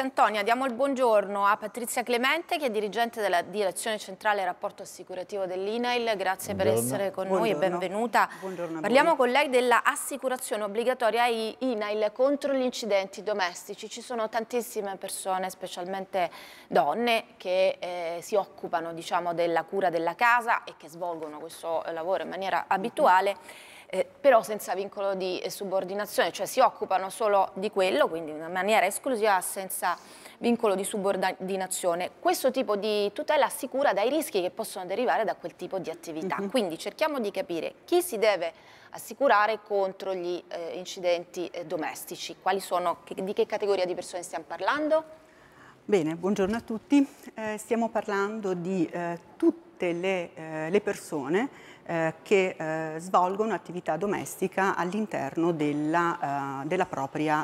Antonia, diamo il buongiorno a Patrizia Clemente che è dirigente della Direzione Centrale Rapporto Assicurativo dell'INAIL, grazie buongiorno. per essere con buongiorno. noi e benvenuta. Buongiorno a Parliamo con lei dell'assicurazione obbligatoria INAIL contro gli incidenti domestici, ci sono tantissime persone, specialmente donne, che eh, si occupano diciamo, della cura della casa e che svolgono questo eh, lavoro in maniera abituale eh, però senza vincolo di eh, subordinazione, cioè si occupano solo di quello, quindi in maniera esclusiva senza vincolo di subordinazione. Questo tipo di tutela assicura dai rischi che possono derivare da quel tipo di attività. Mm -hmm. Quindi cerchiamo di capire chi si deve assicurare contro gli eh, incidenti eh, domestici, sono, che, di che categoria di persone stiamo parlando? Bene, buongiorno a tutti. Eh, stiamo parlando di eh, tutti tutte le, eh, le persone eh, che eh, svolgono attività domestica all'interno della, della, eh,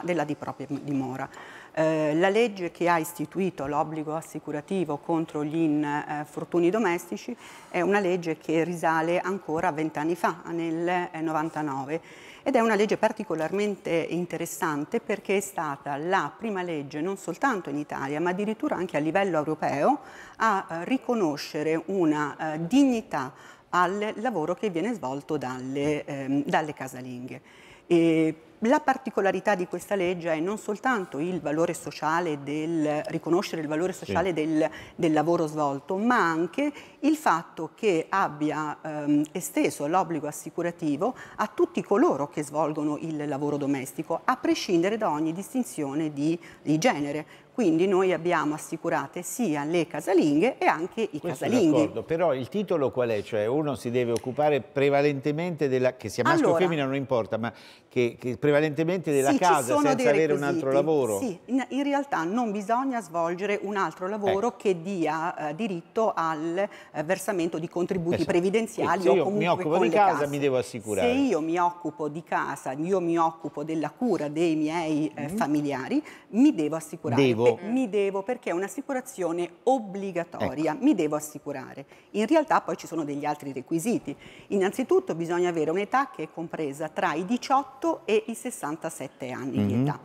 della, propria dimora. Eh, la legge che ha istituito l'obbligo assicurativo contro gli eh, infortuni domestici è una legge che risale ancora a vent'anni fa, nel 99, eh, ed è una legge particolarmente interessante perché è stata la prima legge non soltanto in Italia ma addirittura anche a livello europeo a riconoscere una dignità al lavoro che viene svolto dalle, ehm, dalle casalinghe. E la particolarità di questa legge è non soltanto il valore sociale del riconoscere il valore sociale sì. del, del, lavoro svolto, ma anche il fatto che abbia ehm, esteso l'obbligo assicurativo a tutti coloro che svolgono il lavoro domestico, a prescindere da ogni distinzione di, di genere. Quindi noi abbiamo assicurate sia le casalinghe e anche i Questo casalinghi. Però il titolo qual è? Cioè uno si deve occupare prevalentemente della... che sia maschio allora, o femmina non importa, ma che, che prevalentemente della sì, casa senza avere un altro lavoro. Sì, in, in, realtà non bisogna svolgere un altro lavoro ecco. che dia eh, diritto al eh, versamento di contributi esatto. previdenziali o comunque mi occupo di casa casse. mi devo assicurare. Se io mi occupo di casa, io mi occupo della cura dei miei eh, mm. familiari, mi devo assicurare. Devo. Per, mi devo perché è un'assicurazione obbligatoria, ecco. mi devo assicurare. In realtà poi ci sono degli altri requisiti. Innanzitutto bisogna avere un'età che è compresa tra i 18 e i 67 anni mm -hmm. di mhm. età.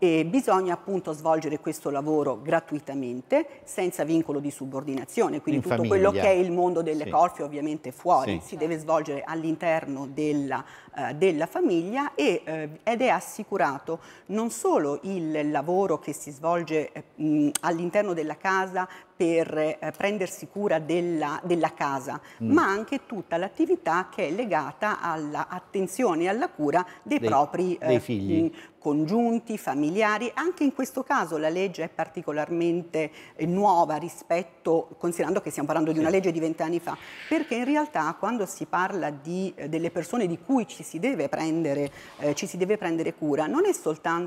E bisogna appunto svolgere questo lavoro gratuitamente, senza vincolo di subordinazione, quindi In tutto famiglia. quello che è il mondo delle sì. colfe ovviamente fuori, sì. si deve svolgere all'interno della, eh, della, famiglia e, eh, ed è assicurato non solo il lavoro che si svolge eh, all'interno della casa per eh, prendersi cura della, della casa, mm. ma anche tutta l'attività che è legata all'attenzione e alla cura dei, dei propri eh, dei eh, congiunti, familiari. Anche in questo caso la legge è particolarmente eh, nuova rispetto, considerando che stiamo parlando di una legge di vent'anni fa, perché in realtà quando si parla di, eh, delle persone di cui ci si deve prendere, eh, ci si deve prendere cura, non è soltanto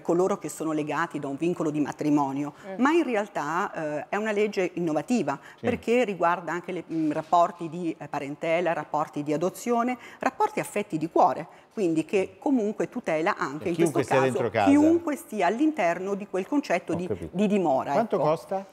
coloro che sono legati da un vincolo di matrimonio, mm. ma in realtà è un una legge innovativa sì. perché riguarda anche i rapporti di eh, parentela, rapporti di adozione, rapporti affetti di cuore, quindi che comunque tutela anche cioè, in questo caso chiunque stia all'interno di quel concetto di, di, dimora. Quanto ecco. costa?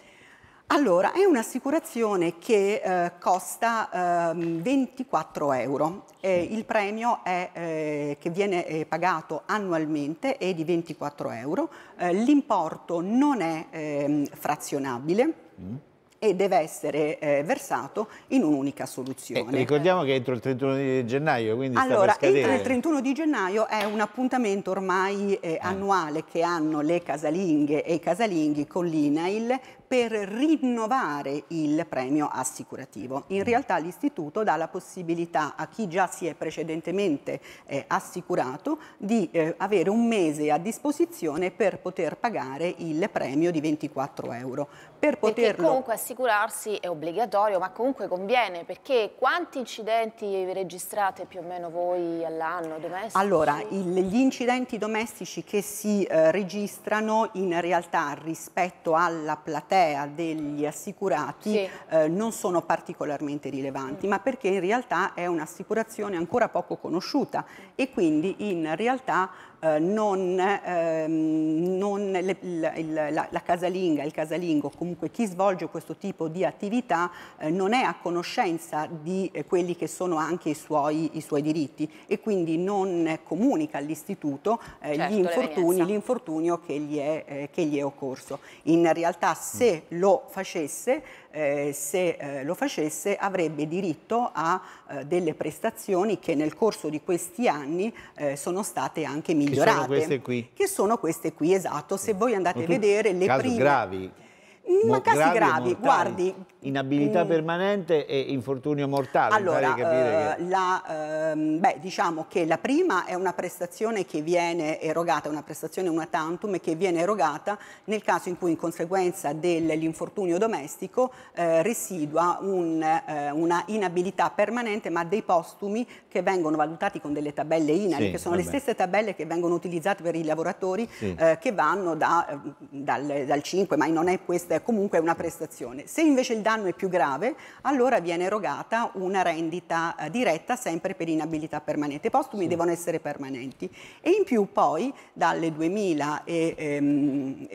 Allora, è un'assicurazione che eh, costa eh, 24 euro. Eh, il premio è, eh, che viene eh, pagato annualmente è di 24 euro. Eh, l'importo non è ehm, frazionabile. Mm e deve essere eh, versato in un'unica soluzione. Eh, ricordiamo che entro il 31 di gennaio, quindi Allora, entro il 31 di gennaio è un appuntamento ormai eh, annuale che hanno le casalinghe e i casalinghi con l'INAIL per rinnovare il premio assicurativo. In realtà l'istituto dà la possibilità a chi già si è precedentemente eh, assicurato di eh, avere un mese a disposizione per poter pagare il premio di 24 euro. Per poterlo... Perché comunque assicurarsi è obbligatorio, ma comunque conviene, perché quanti incidenti registrate più o meno voi all'anno domestici? Allora, il, gli incidenti domestici che si eh, registrano in realtà rispetto alla platea platea degli assicurati sì. eh, non sono particolarmente rilevanti, mm. ma perché in realtà è un'assicurazione ancora poco conosciuta e quindi in realtà eh, non, ehm, non le, il, il, la, la, casalinga, il casalingo, comunque chi svolge questo tipo di attività eh, non è a conoscenza di eh, quelli che sono anche i suoi, i suoi, diritti e quindi non eh, comunica all'istituto eh, certo, l'infortunio che, eh, che gli è occorso. In realtà se lo facesse eh, se eh, lo facesse avrebbe diritto a eh, delle prestazioni che nel corso di questi anni eh, sono state anche migliorate. Che sono queste qui. Che sono queste qui, esatto. Se voi andate a vedere le prime... gravi Mm, ma casi gravi, gravi guardi. Inabilità mm. permanente e infortunio mortale. Allora, eh, che... la, ehm, beh, diciamo che la prima è una prestazione che viene erogata, una prestazione una tantum che viene erogata nel caso in cui in conseguenza dell'infortunio domestico eh, residua un, eh, una inabilità permanente ma dei postumi che vengono valutati con delle tabelle INARI, sì, che sono vabbè. le stesse tabelle che vengono utilizzate per i lavoratori sì. Eh, che vanno da, ehm, dal, dal 5, ma non è questa, comunque è una prestazione. Se invece il danno è più grave, allora viene erogata una rendita eh, diretta sempre per inabilità permanente. I postumi sì. devono essere permanenti. E in più poi dalle 2019 ehm,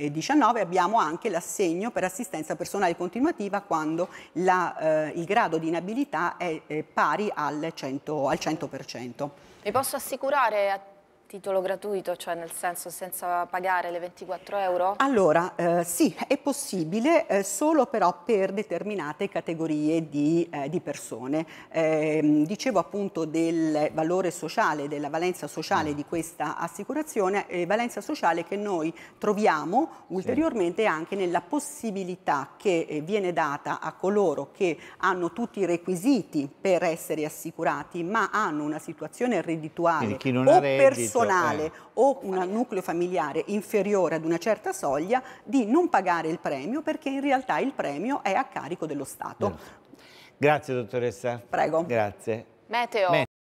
abbiamo anche l'assegno per assistenza personale continuativa quando la, eh, il grado di inabilità è pari al 100%. Vi posso assicurare a tutti? titolo gratuito, cioè nel senso senza pagare le 24 euro? Allora, eh, sì, è possibile, eh, solo però per determinate categorie di, eh, di persone. Ehm, dicevo appunto del valore sociale, della valenza sociale di questa assicurazione, eh, valenza sociale che noi troviamo ulteriormente sì. anche nella possibilità che eh, viene data a coloro che hanno tutti i requisiti per essere assicurati, ma hanno una situazione reddituale o reddito, personale eh. o un nucleo familiare inferiore ad una certa soglia di non pagare il premio perché in realtà il premio è a carico dello Stato. Grazie dottoressa. Prego. Grazie. Meteo. Meteo.